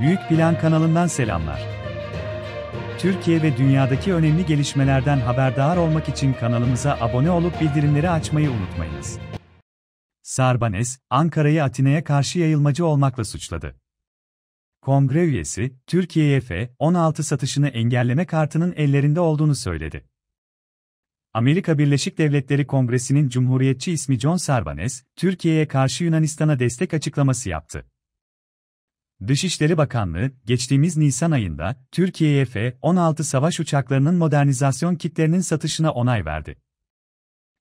Büyük Plan kanalından selamlar. Türkiye ve dünyadaki önemli gelişmelerden haberdar olmak için kanalımıza abone olup bildirimleri açmayı unutmayınız. Sarbanes, Ankara'yı Atina'ya karşı yayılmacı olmakla suçladı. Kongre üyesi, Türkiye'ye F-16 satışını engelleme kartının ellerinde olduğunu söyledi. Amerika Birleşik Devletleri Kongresi'nin Cumhuriyetçi ismi John Sarbanes, Türkiye'ye karşı Yunanistan'a destek açıklaması yaptı. Dışişleri Bakanlığı, geçtiğimiz Nisan ayında, Türkiye'ye F-16 savaş uçaklarının modernizasyon kitlerinin satışına onay verdi.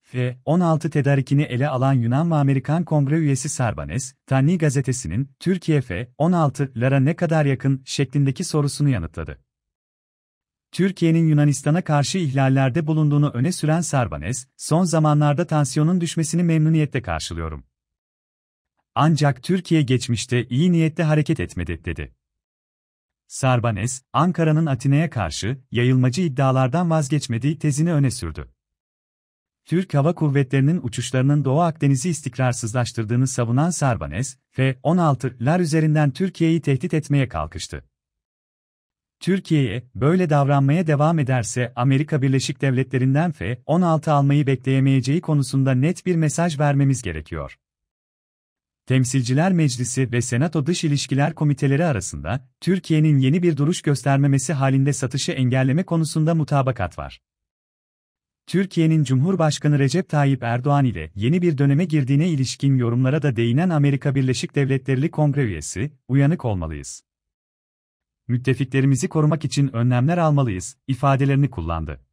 F-16 tedarikini ele alan Yunan ve Amerikan Kongre üyesi Sarbanes, Tanni gazetesinin Türkiye F-16'lara ne kadar yakın şeklindeki sorusunu yanıtladı. Türkiye'nin Yunanistan'a karşı ihlallerde bulunduğunu öne süren Sarbanes, son zamanlarda tansiyonun düşmesini memnuniyetle karşılıyorum ancak Türkiye geçmişte iyi niyetle hareket etmedi, dedi. Sarbanes, Ankara'nın Atina'ya karşı yayılmacı iddialardan vazgeçmediği tezini öne sürdü. Türk Hava Kuvvetleri'nin uçuşlarının Doğu Akdeniz'i istikrarsızlaştırdığını savunan Sarbanes, F-16'lar üzerinden Türkiye'yi tehdit etmeye kalkıştı. Türkiye'ye böyle davranmaya devam ederse Amerika Birleşik Devletleri'nden F-16 almayı bekleyemeyeceği konusunda net bir mesaj vermemiz gerekiyor. Temsilciler Meclisi ve Senato Dış İlişkiler Komiteleri arasında Türkiye'nin yeni bir duruş göstermemesi halinde satışı engelleme konusunda mutabakat var. Türkiye'nin Cumhurbaşkanı Recep Tayyip Erdoğan ile yeni bir döneme girdiğine ilişkin yorumlara da değinen Amerika Birleşik Devletleri kongre üyesi, uyanık olmalıyız. Müttefiklerimizi korumak için önlemler almalıyız, ifadelerini kullandı.